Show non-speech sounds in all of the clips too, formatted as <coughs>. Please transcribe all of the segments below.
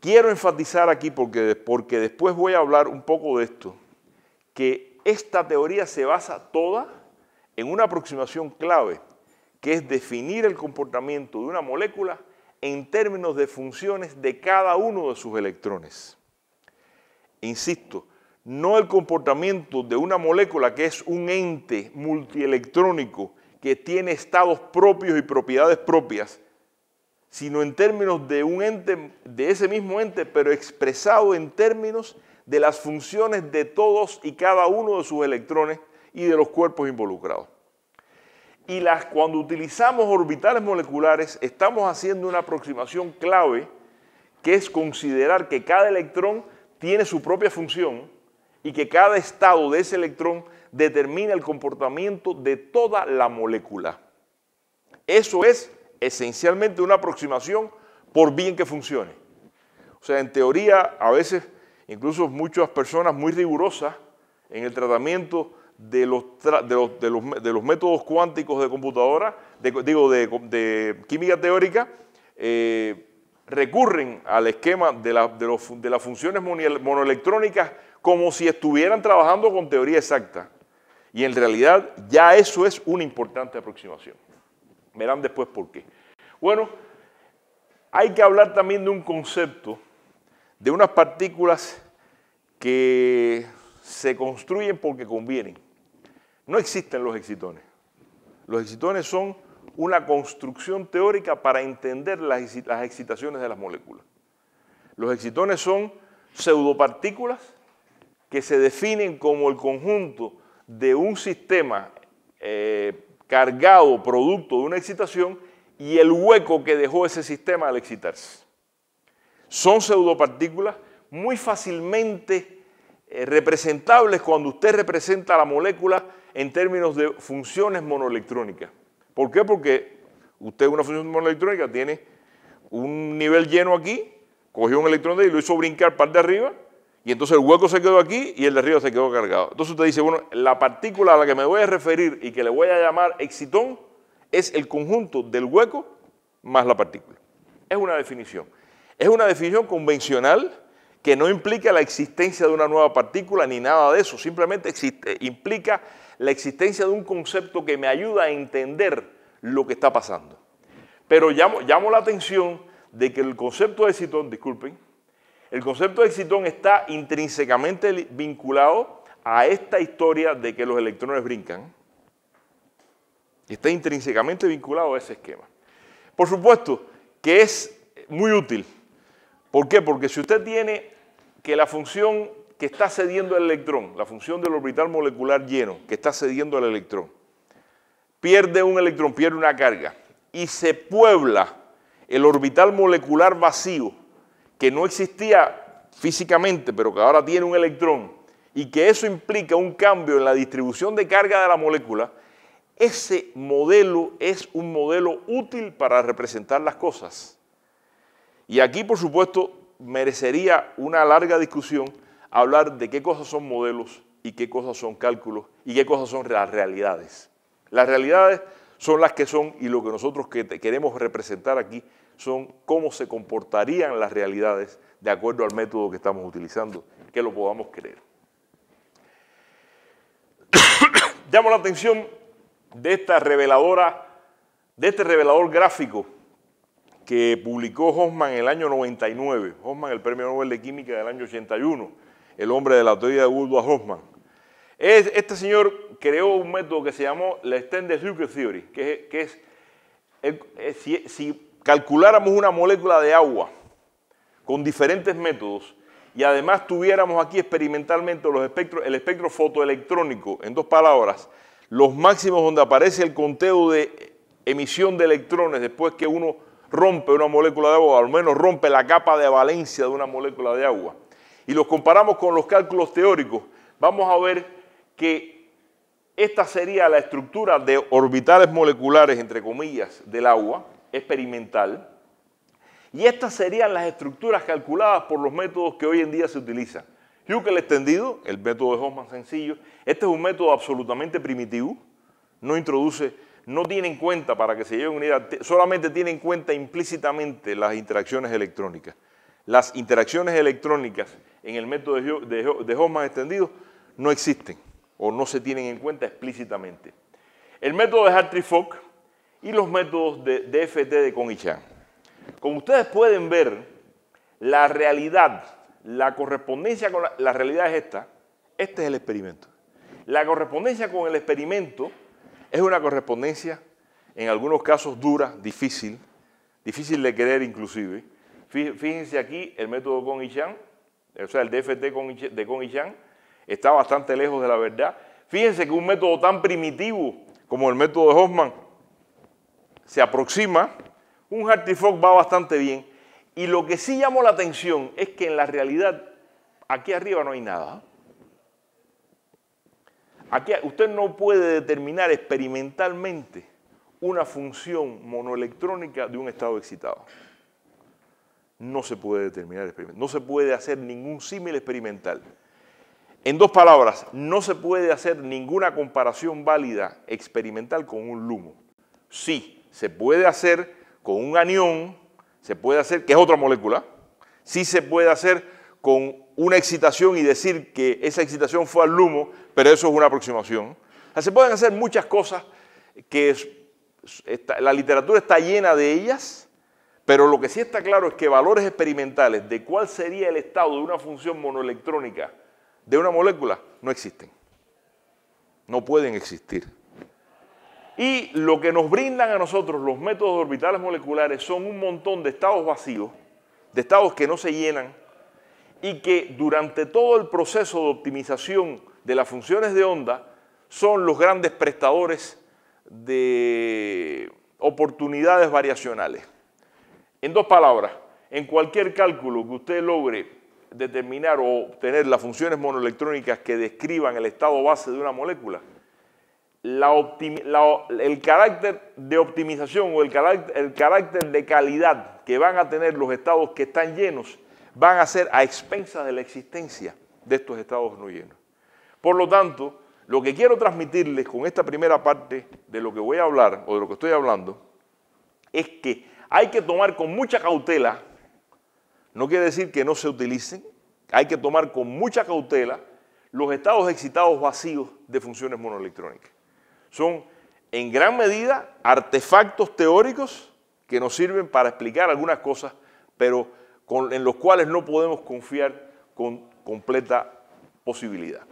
Quiero enfatizar aquí, porque, porque después voy a hablar un poco de esto, que esta teoría se basa toda en una aproximación clave, que es definir el comportamiento de una molécula en términos de funciones de cada uno de sus electrones. Insisto, no el comportamiento de una molécula que es un ente multielectrónico que tiene estados propios y propiedades propias, sino en términos de un ente, de ese mismo ente, pero expresado en términos de las funciones de todos y cada uno de sus electrones y de los cuerpos involucrados. Y las, cuando utilizamos orbitales moleculares, estamos haciendo una aproximación clave, que es considerar que cada electrón tiene su propia función, y que cada estado de ese electrón determina el comportamiento de toda la molécula. Eso es esencialmente una aproximación por bien que funcione. O sea, en teoría, a veces, incluso muchas personas muy rigurosas en el tratamiento de los, métodos cuánticos de computadora, digo, de, química teórica, eh, recurren al esquema de, las funciones monoelectrónicas como si estuvieran trabajando con teoría exacta. Y en realidad ya eso es una importante aproximación. Verán después por qué. Bueno, hay que hablar también de un concepto de unas partículas que se construyen porque convienen. No existen los excitones. Los excitones son una construcción teórica para entender las, excitaciones de las moléculas. Los excitones son pseudopartículas que se definen como el conjunto de un sistema eh, cargado producto de una excitación y el hueco que dejó ese sistema al excitarse. Son pseudopartículas muy fácilmente eh, representables cuando usted representa la molécula en términos de funciones monoelectrónicas. ¿Por qué? Porque usted una función electrónica tiene un nivel lleno aquí, cogió un electrón de ahí, lo hizo brincar parte de arriba, y entonces el hueco se quedó aquí y el de arriba se quedó cargado. Entonces usted dice, bueno, la partícula a la que me voy a referir y que le voy a llamar excitón es el conjunto del hueco más la partícula. Es una definición. Es una definición convencional que no implica la existencia de una nueva partícula ni nada de eso, simplemente existe, implica la existencia de un concepto que me ayuda a entender lo que está pasando. Pero llamo, la atención de que el concepto de excitón, disculpen, el concepto de excitón está intrínsecamente vinculado a esta historia de que los electrones brincan. Está intrínsecamente vinculado a ese esquema. Por supuesto que es muy útil. ¿Por qué? Porque si usted tiene que la función que está cediendo el electrón, la función del orbital molecular lleno que está cediendo el electrón, pierde un electrón, pierde una carga y se puebla el orbital molecular vacío que no existía físicamente, pero que ahora tiene un electrón y que eso implica un cambio en la distribución de carga de la molécula, ese modelo es un modelo útil para representar las cosas. Y aquí, por supuesto, merecería una larga discusión hablar de qué cosas son modelos y qué cosas son cálculos y qué cosas son las realidades. Las realidades son las que son y lo que nosotros queremos representar aquí son cómo se comportarían las realidades de acuerdo al método que estamos utilizando, que lo podamos creer. <coughs> Llamo la atención de esta reveladora, de este revelador gráfico que publicó Hoffman en el año 99, Hoffman el premio Nobel de Química del año 81, el hombre de la teoría de Woodward Hoffman. este señor creó un método que se llamó la Extended zucker Theory, que, es, eh, si, calculáramos una molécula de agua con diferentes métodos y además tuviéramos aquí experimentalmente los espectros, el espectro fotoelectrónico, en dos palabras, los máximos donde aparece el conteo de emisión de electrones después que uno rompe una molécula de agua, al menos rompe la capa de valencia de una molécula de agua y los comparamos con los cálculos teóricos, vamos a ver que esta sería la estructura de orbitales moleculares, entre comillas, del agua experimental. Y estas serían las estructuras calculadas por los métodos que hoy en día se utilizan. Huckel extendido, el método de Hoffman sencillo, este es un método absolutamente primitivo, no introduce, no tiene en cuenta para que se lleve una solamente tiene en cuenta implícitamente las interacciones electrónicas. Las interacciones electrónicas en el método de, de, de extendido no existen o no se tienen en cuenta explícitamente. El método de Hartree-Fock y los métodos de DFT de Kong Chan. Como ustedes pueden ver, la realidad, la correspondencia con la, realidad es esta. Este es el experimento. La correspondencia con el experimento es una correspondencia, en algunos casos dura, difícil, difícil de creer inclusive. Fíjense aquí el método Kong y Chan, o sea, el DFT de Kong está bastante lejos de la verdad. Fíjense que un método tan primitivo como el método de Hoffman se aproxima, un Hartree-Fock va bastante bien. Y lo que sí llamó la atención es que en la realidad aquí arriba no hay nada. Aquí, usted no puede determinar experimentalmente una función monoelectrónica de un estado excitado no se puede determinar el experimento, no se puede hacer ningún símil experimental. En dos palabras, no se puede hacer ninguna comparación válida experimental con un lumo. Sí, se puede hacer con un anión, se puede hacer, que es otra molécula, sí se puede hacer con una excitación y decir que esa excitación fue al lumo, pero eso es una aproximación. se pueden hacer muchas cosas que la literatura está llena de ellas, pero lo que sí está claro es que valores experimentales de cuál sería el estado de una función monoelectrónica de una molécula no existen. No pueden existir. Y lo que nos brindan a nosotros los métodos orbitales moleculares son un montón de estados vacíos, de estados que no se llenan y que durante todo el proceso de optimización de las funciones de onda son los grandes prestadores de oportunidades variacionales. En dos palabras, en cualquier cálculo que usted logre determinar o obtener las funciones monoelectrónicas que describan el estado base de una molécula, el carácter de optimización o el carácter, el carácter de calidad que van a tener los estados que están llenos van a ser a expensas de la existencia de estos estados no llenos. Por lo tanto, lo que quiero transmitirles con esta primera parte de lo que voy a hablar o de lo que estoy hablando es que hay que tomar con mucha cautela, no quiere decir que no se utilicen, hay que tomar con mucha cautela los estados excitados vacíos de funciones monoelectrónicas. Son en gran medida artefactos teóricos que nos sirven para explicar algunas cosas, pero en los cuales no podemos confiar con completa posibilidad.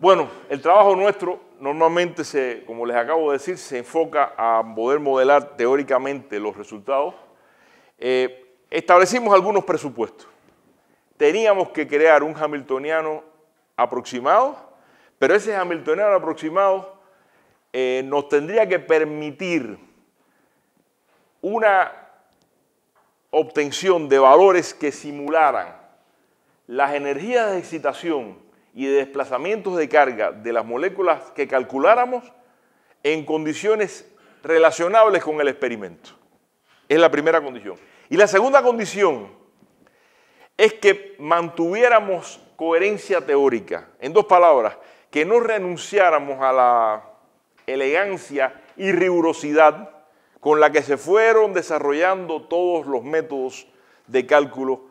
Bueno, el trabajo nuestro normalmente, se, como les acabo de decir, se enfoca a poder modelar teóricamente los resultados. Eh, establecimos algunos presupuestos. Teníamos que crear un hamiltoniano aproximado, pero ese hamiltoniano aproximado eh, nos tendría que permitir una obtención de valores que simularan las energías de excitación y de desplazamientos de carga de las moléculas que calculáramos en condiciones relacionables con el experimento. Es la primera condición. Y la segunda condición es que mantuviéramos coherencia teórica. En dos palabras, que no renunciáramos a la elegancia y rigurosidad con la que se fueron desarrollando todos los métodos de cálculo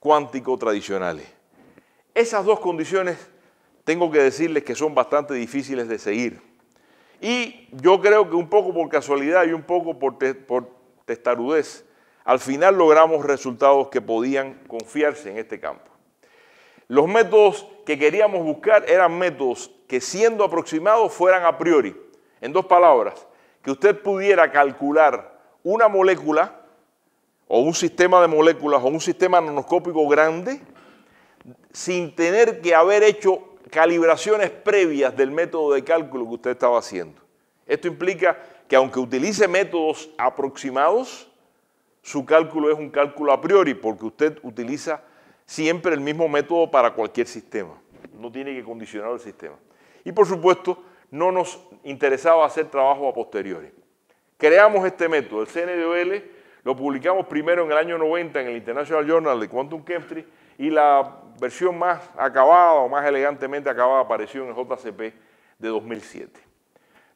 cuántico tradicionales. Esas dos condiciones tengo que decirles que son bastante difíciles de seguir. Y yo creo que un poco por casualidad y un poco por, testarudez, al final logramos resultados que podían confiarse en este campo. Los métodos que queríamos buscar eran métodos que siendo aproximados fueran a priori. En dos palabras, que usted pudiera calcular una molécula o un sistema de moléculas o un sistema nanoscópico grande sin tener que haber hecho calibraciones previas del método de cálculo que usted estaba haciendo. Esto implica que aunque utilice métodos aproximados, su cálculo es un cálculo a priori porque usted utiliza siempre el mismo método para cualquier sistema. No tiene que condicionar el sistema. Y por supuesto, no nos interesaba hacer trabajo a posteriori. Creamos este método, el CNDOL, lo publicamos primero en el año 90 en el International Journal of Quantum Chemistry y la versión más acabada o más elegantemente acabada apareció en el JCP de 2007.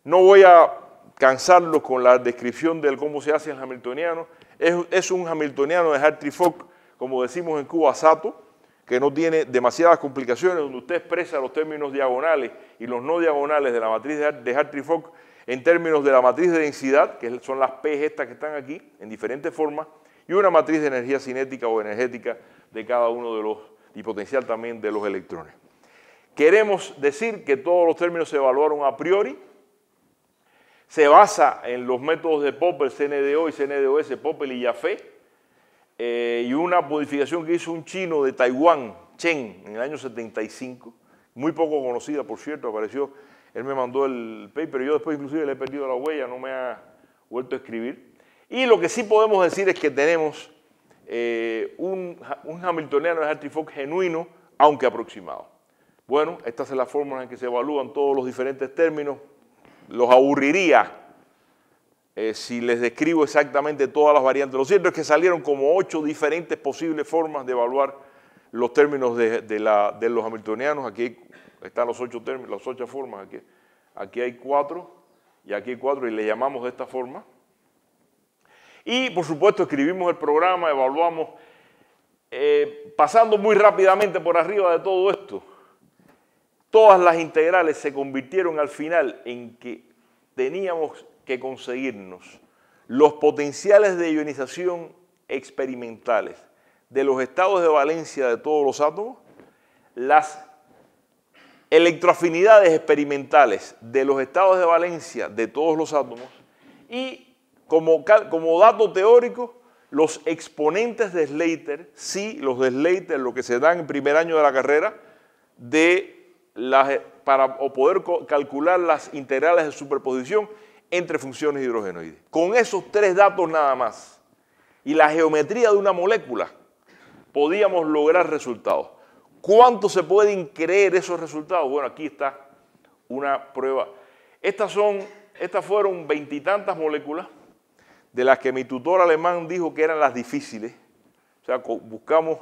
No voy a cansarlos con la descripción de cómo se hace el hamiltoniano. Es, un hamiltoniano de Hartree Fock, como decimos en Cuba, sato, que no tiene demasiadas complicaciones, donde usted expresa los términos diagonales y los no diagonales de la matriz de Hartree Fock en términos de la matriz de densidad, que son las P estas que están aquí, en diferentes formas, y una matriz de energía cinética o energética de cada uno de los, y potencial también de los electrones. Queremos decir que todos los términos se evaluaron a priori, se basa en los métodos de Popper, CNDO y CNDOS, Popper y Yafé, eh, y una modificación que hizo un chino de Taiwán, Chen, en el año 75, muy poco conocida, por cierto, apareció, él me mandó el paper, yo después inclusive le he perdido la huella, no me ha vuelto a escribir, y lo que sí podemos decir es que tenemos eh, un, hamiltoniano de Hartree Fock genuino, aunque aproximado. Bueno, esta es la fórmula en que se evalúan todos los diferentes términos. Los aburriría eh, si les describo exactamente todas las variantes. Lo cierto es que salieron como ocho diferentes posibles formas de evaluar los términos de, de, los hamiltonianos. Aquí están los ocho términos, las ocho formas. aquí hay cuatro y aquí hay cuatro y le llamamos de esta forma. Y por supuesto escribimos el programa, evaluamos, eh, pasando muy rápidamente por arriba de todo esto. Todas las integrales se convirtieron al final en que teníamos que conseguirnos los potenciales de ionización experimentales de los estados de valencia de todos los átomos, las electroafinidades experimentales de los estados de valencia de todos los átomos y como, dato teórico, los exponentes de Slater, sí, los de Slater, lo que se dan en primer año de la carrera, para poder calcular las integrales de superposición entre funciones hidrogenoides. Con esos tres datos nada más y la geometría de una molécula, podíamos lograr resultados. ¿Cuánto se pueden creer esos resultados? Bueno, aquí está una prueba. estas fueron veintitantas moléculas de las que mi tutor alemán dijo que eran las difíciles. O sea, buscamos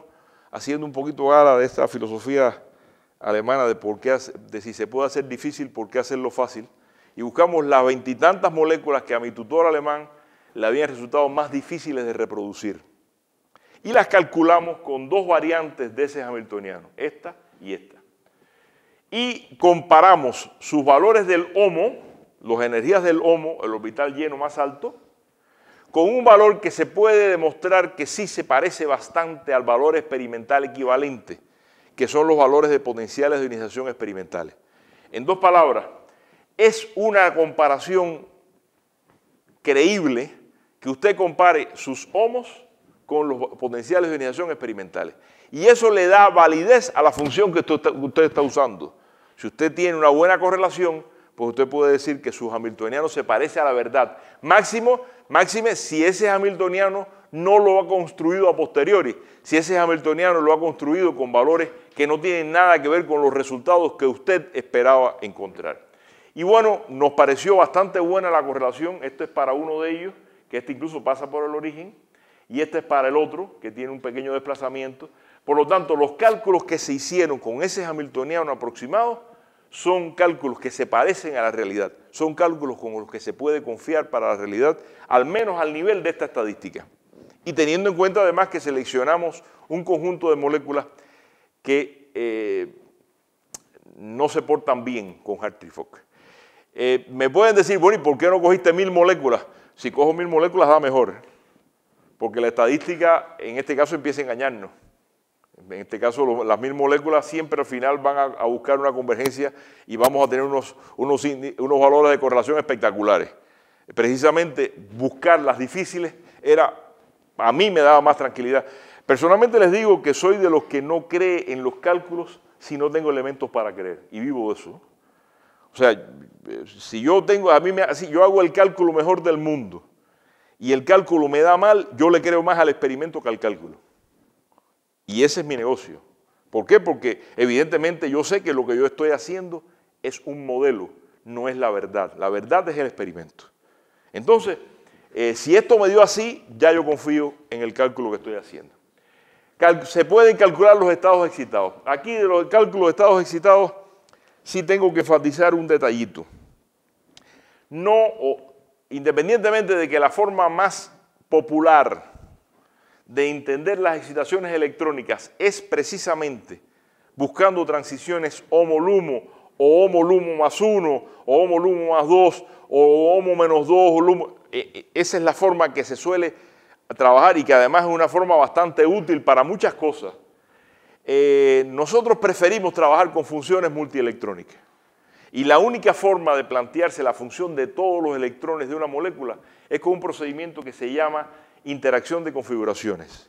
haciendo un poquito gala de esta filosofía alemana de, por qué, de si se puede hacer difícil, por qué hacerlo fácil. Y buscamos las veintitantas moléculas que a mi tutor alemán le habían resultado más difíciles de reproducir. Y las calculamos con dos variantes de ese hamiltoniano, esta y esta. Y comparamos sus valores del homo, las energías del homo, el orbital lleno más alto, con un valor que se puede demostrar que sí se parece bastante al valor experimental equivalente, que son los valores de potenciales de iniciación experimentales. En dos palabras, es una comparación creíble que usted compare sus homos con los potenciales de ionización experimentales. Y eso le da validez a la función que usted está, usted está usando. Si usted tiene una buena correlación, pues usted puede decir que su hamiltoniano se parece a la verdad. Máximo Máxime, si ese Hamiltoniano no lo ha construido a posteriori, si ese Hamiltoniano lo ha construido con valores que no tienen nada que ver con los resultados que usted esperaba encontrar. Y bueno, nos pareció bastante buena la correlación, esto es para uno de ellos, que este incluso pasa por el origen, y este es para el otro, que tiene un pequeño desplazamiento. Por lo tanto, los cálculos que se hicieron con ese Hamiltoniano aproximado son cálculos que se parecen a la realidad, son cálculos con los que se puede confiar para la realidad, al menos al nivel de esta estadística. Y teniendo en cuenta además que seleccionamos un conjunto de moléculas que eh, no se portan bien con Hartree-Fock. Eh, me pueden decir, bueno, ¿y por qué no cogiste mil moléculas? Si cojo mil moléculas da mejor, porque la estadística en este caso empieza a engañarnos en este caso las mismas moléculas siempre al final van a, buscar una convergencia y vamos a tener unos, unos, valores de correlación espectaculares. Precisamente buscar las difíciles era, a mí me daba más tranquilidad. Personalmente les digo que soy de los que no cree en los cálculos si no tengo elementos para creer y vivo eso. O sea, si yo tengo, a mí si yo hago el cálculo mejor del mundo y el cálculo me da mal, yo le creo más al experimento que al cálculo. Y ese es mi negocio. ¿Por qué? Porque evidentemente yo sé que lo que yo estoy haciendo es un modelo, no es la verdad. La verdad es el experimento. Entonces, eh, si esto me dio así, ya yo confío en el cálculo que estoy haciendo. se pueden calcular los estados excitados. Aquí de los cálculos de estados excitados, sí tengo que enfatizar un detallito. No, independientemente de que la forma más popular de entender las excitaciones electrónicas es precisamente buscando transiciones homo-lumo o homo-lumo más uno o homo-lumo más dos o homo menos dos lumo. E, e, esa es la forma que se suele trabajar y que además es una forma bastante útil para muchas cosas. Eh, nosotros preferimos trabajar con funciones multielectrónicas. Y la única forma de plantearse la función de todos los electrones de una molécula es con un procedimiento que se llama interacción de configuraciones.